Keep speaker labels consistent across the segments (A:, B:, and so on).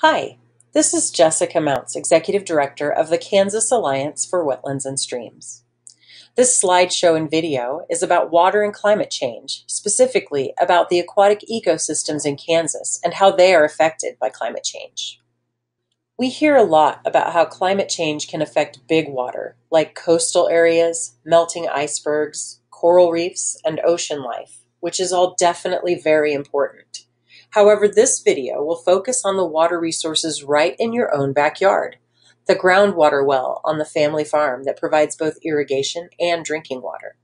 A: Hi, this is Jessica Mounts, Executive Director of the Kansas Alliance for Wetlands and Streams. This slideshow and video is about water and climate change, specifically about the aquatic ecosystems in Kansas and how they are affected by climate change. We hear a lot about how climate change can affect big water, like coastal areas, melting icebergs, coral reefs, and ocean life, which is all definitely very important. However, this video will focus on the water resources right in your own backyard, the groundwater well on the family farm that provides both irrigation and drinking water,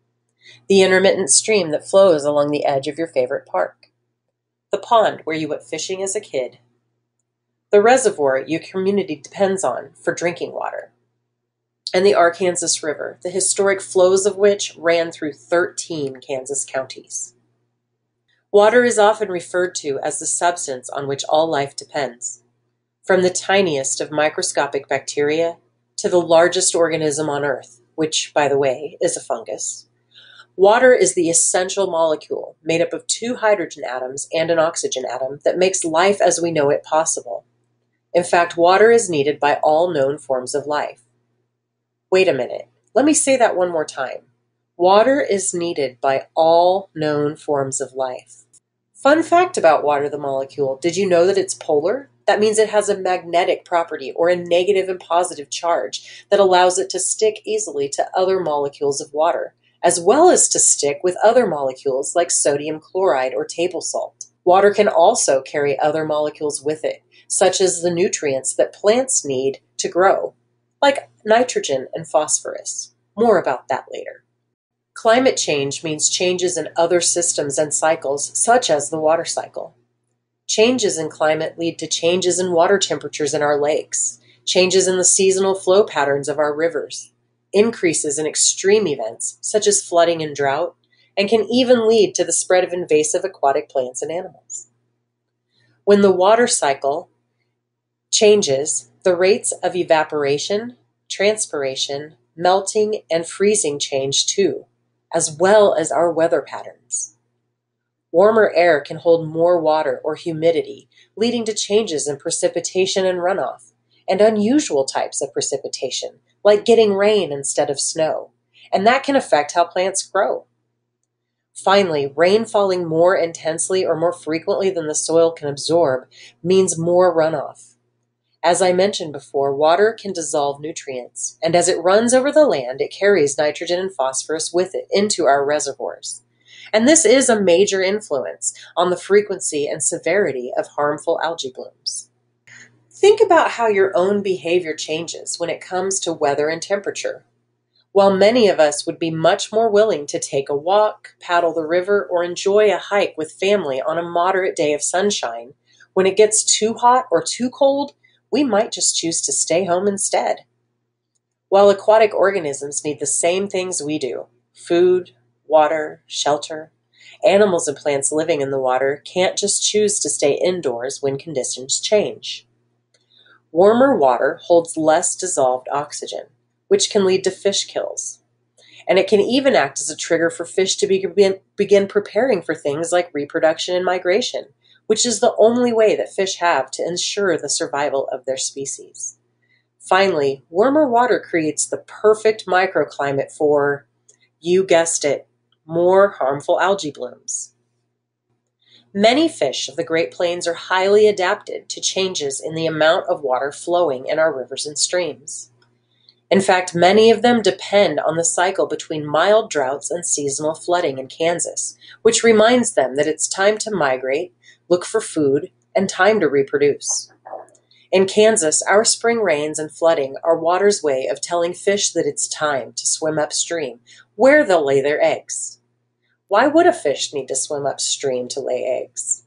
A: the intermittent stream that flows along the edge of your favorite park, the pond where you went fishing as a kid, the reservoir your community depends on for drinking water, and the Arkansas River, the historic flows of which ran through 13 Kansas counties. Water is often referred to as the substance on which all life depends. From the tiniest of microscopic bacteria to the largest organism on Earth, which, by the way, is a fungus, water is the essential molecule made up of two hydrogen atoms and an oxygen atom that makes life as we know it possible. In fact, water is needed by all known forms of life. Wait a minute. Let me say that one more time. Water is needed by all known forms of life. Fun fact about water, the molecule. Did you know that it's polar? That means it has a magnetic property or a negative and positive charge that allows it to stick easily to other molecules of water, as well as to stick with other molecules like sodium chloride or table salt. Water can also carry other molecules with it, such as the nutrients that plants need to grow, like nitrogen and phosphorus. More about that later. Climate change means changes in other systems and cycles, such as the water cycle. Changes in climate lead to changes in water temperatures in our lakes, changes in the seasonal flow patterns of our rivers, increases in extreme events, such as flooding and drought, and can even lead to the spread of invasive aquatic plants and animals. When the water cycle changes, the rates of evaporation, transpiration, melting, and freezing change too as well as our weather patterns. Warmer air can hold more water or humidity, leading to changes in precipitation and runoff, and unusual types of precipitation, like getting rain instead of snow, and that can affect how plants grow. Finally, rain falling more intensely or more frequently than the soil can absorb means more runoff. As I mentioned before, water can dissolve nutrients, and as it runs over the land, it carries nitrogen and phosphorus with it into our reservoirs. And this is a major influence on the frequency and severity of harmful algae blooms. Think about how your own behavior changes when it comes to weather and temperature. While many of us would be much more willing to take a walk, paddle the river, or enjoy a hike with family on a moderate day of sunshine, when it gets too hot or too cold, we might just choose to stay home instead. While aquatic organisms need the same things we do food, water, shelter, animals and plants living in the water can't just choose to stay indoors when conditions change. Warmer water holds less dissolved oxygen, which can lead to fish kills. And it can even act as a trigger for fish to be, begin, begin preparing for things like reproduction and migration, which is the only way that fish have to ensure the survival of their species. Finally, warmer water creates the perfect microclimate for, you guessed it, more harmful algae blooms. Many fish of the Great Plains are highly adapted to changes in the amount of water flowing in our rivers and streams. In fact, many of them depend on the cycle between mild droughts and seasonal flooding in Kansas, which reminds them that it's time to migrate, look for food, and time to reproduce. In Kansas, our spring rains and flooding are water's way of telling fish that it's time to swim upstream, where they'll lay their eggs. Why would a fish need to swim upstream to lay eggs?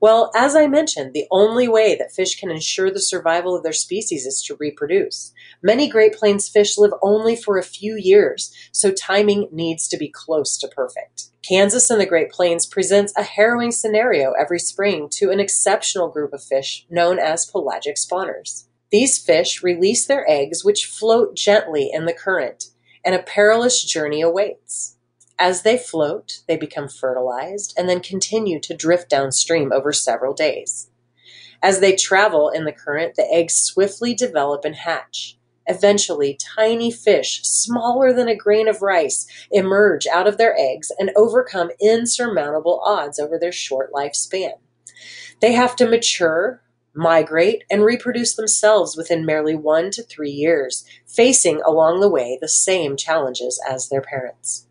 A: Well, as I mentioned, the only way that fish can ensure the survival of their species is to reproduce. Many Great Plains fish live only for a few years, so timing needs to be close to perfect. Kansas and the Great Plains presents a harrowing scenario every spring to an exceptional group of fish known as pelagic spawners. These fish release their eggs, which float gently in the current, and a perilous journey awaits. As they float, they become fertilized and then continue to drift downstream over several days. As they travel in the current, the eggs swiftly develop and hatch. Eventually, tiny fish, smaller than a grain of rice, emerge out of their eggs and overcome insurmountable odds over their short lifespan. They have to mature, migrate, and reproduce themselves within merely one to three years, facing along the way the same challenges as their parents.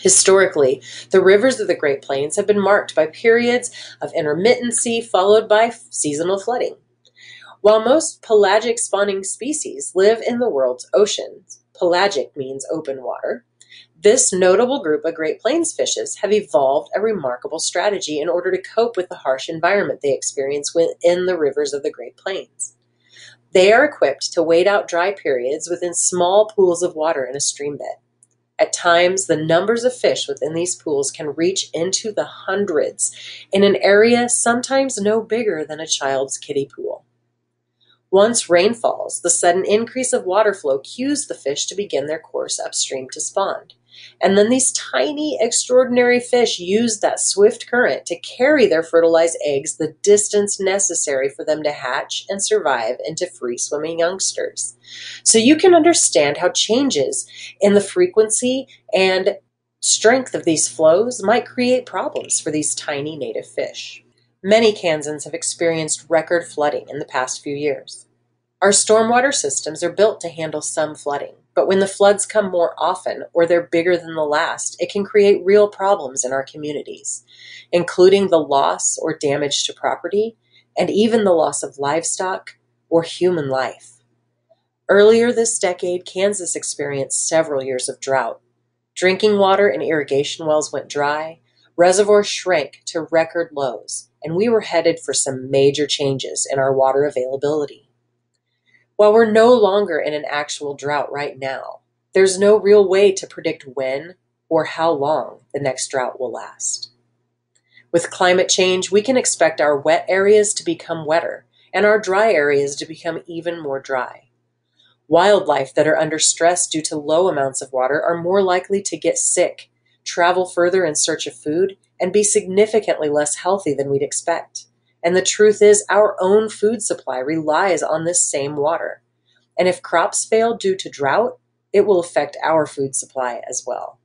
A: Historically, the rivers of the Great Plains have been marked by periods of intermittency followed by seasonal flooding. While most pelagic spawning species live in the world's oceans, pelagic means open water, this notable group of Great Plains fishes have evolved a remarkable strategy in order to cope with the harsh environment they experience within the rivers of the Great Plains. They are equipped to wait out dry periods within small pools of water in a streambed. At times, the numbers of fish within these pools can reach into the hundreds in an area sometimes no bigger than a child's kiddie pool. Once rain falls, the sudden increase of water flow cues the fish to begin their course upstream to spawn. And then these tiny, extraordinary fish use that swift current to carry their fertilized eggs the distance necessary for them to hatch and survive into free swimming youngsters. So you can understand how changes in the frequency and strength of these flows might create problems for these tiny native fish. Many Kansans have experienced record flooding in the past few years. Our stormwater systems are built to handle some flooding. But when the floods come more often or they're bigger than the last, it can create real problems in our communities, including the loss or damage to property and even the loss of livestock or human life. Earlier this decade, Kansas experienced several years of drought. Drinking water and irrigation wells went dry, reservoirs shrank to record lows, and we were headed for some major changes in our water availability. While we're no longer in an actual drought right now, there's no real way to predict when or how long the next drought will last. With climate change, we can expect our wet areas to become wetter and our dry areas to become even more dry. Wildlife that are under stress due to low amounts of water are more likely to get sick, travel further in search of food, and be significantly less healthy than we'd expect. And the truth is, our own food supply relies on this same water. And if crops fail due to drought, it will affect our food supply as well.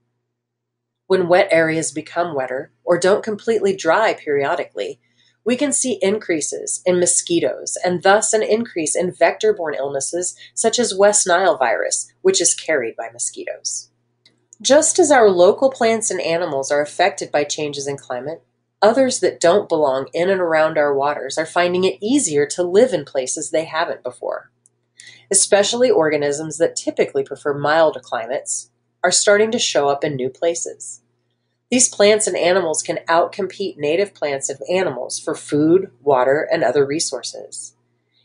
A: When wet areas become wetter or don't completely dry periodically, we can see increases in mosquitoes and thus an increase in vector borne illnesses such as West Nile virus, which is carried by mosquitoes. Just as our local plants and animals are affected by changes in climate, Others that don't belong in and around our waters are finding it easier to live in places they haven't before. Especially organisms that typically prefer milder climates are starting to show up in new places. These plants and animals can outcompete native plants and animals for food, water, and other resources.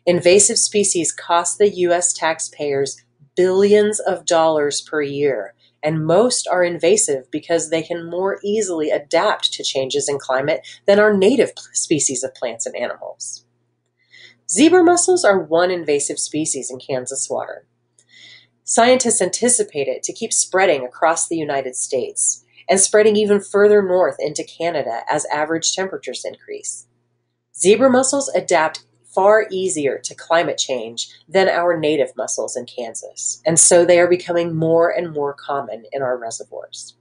A: Invasive species cost the U.S. taxpayers billions of dollars per year and most are invasive because they can more easily adapt to changes in climate than are native species of plants and animals. Zebra mussels are one invasive species in Kansas water. Scientists anticipate it to keep spreading across the United States and spreading even further north into Canada as average temperatures increase. Zebra mussels adapt far easier to climate change than our native mussels in Kansas, and so they are becoming more and more common in our reservoirs.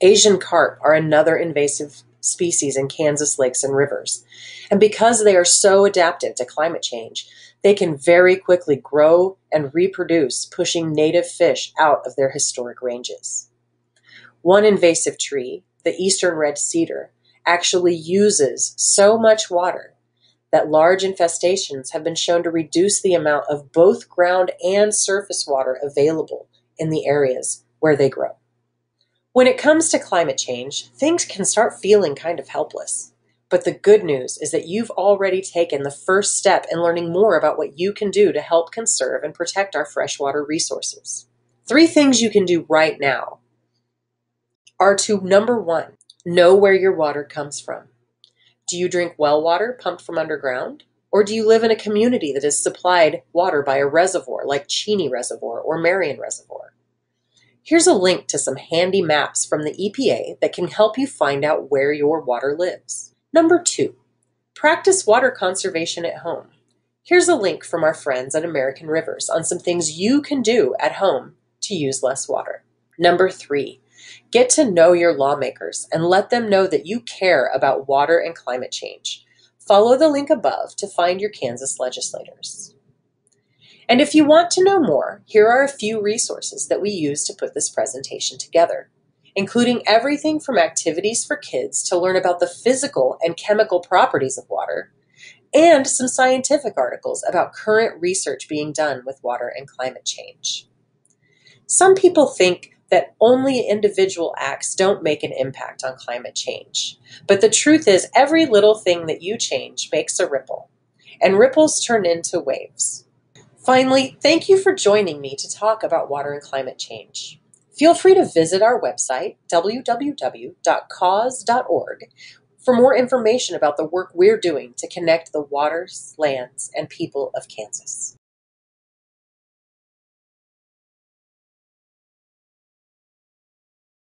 A: Asian carp are another invasive species in Kansas lakes and rivers, and because they are so adapted to climate change, they can very quickly grow and reproduce, pushing native fish out of their historic ranges. One invasive tree, the eastern red cedar, actually uses so much water that large infestations have been shown to reduce the amount of both ground and surface water available in the areas where they grow. When it comes to climate change, things can start feeling kind of helpless. But the good news is that you've already taken the first step in learning more about what you can do to help conserve and protect our freshwater resources. Three things you can do right now are to number one, know where your water comes from. Do you drink well water pumped from underground? Or do you live in a community that is supplied water by a reservoir like Cheney Reservoir or Marion Reservoir? Here's a link to some handy maps from the EPA that can help you find out where your water lives. Number two, practice water conservation at home. Here's a link from our friends at American Rivers on some things you can do at home to use less water. Number three, Get to know your lawmakers and let them know that you care about water and climate change. Follow the link above to find your Kansas legislators. And if you want to know more, here are a few resources that we used to put this presentation together, including everything from activities for kids to learn about the physical and chemical properties of water, and some scientific articles about current research being done with water and climate change. Some people think that only individual acts don't make an impact on climate change. But the truth is, every little thing that you change makes a ripple, and ripples turn into waves. Finally, thank you for joining me to talk about water and climate change. Feel free to visit our website, www.cause.org, for more information about the work we're doing to connect the waters, lands, and people of Kansas.